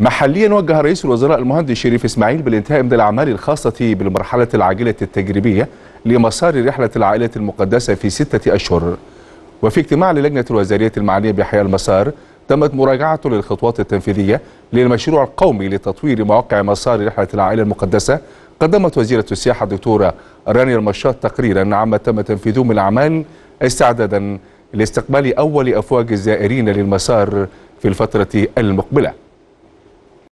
محليا وجه رئيس الوزراء المهندس شريف اسماعيل بالانتهاء من الاعمال الخاصه بالمرحله العاجله التجريبيه لمسار رحله العائله المقدسه في سته اشهر. وفي اجتماع للجنه الوزاريه المعنيه باحياء المسار تمت مراجعه للخطوات التنفيذيه للمشروع القومي لتطوير مواقع مسار رحله العائله المقدسه قدمت وزيره السياحه الدكتوره رانيا المشاط تقريرا عما تم تنفيذه من اعمال استعدادا لاستقبال اول افواج الزائرين للمسار في الفتره المقبله.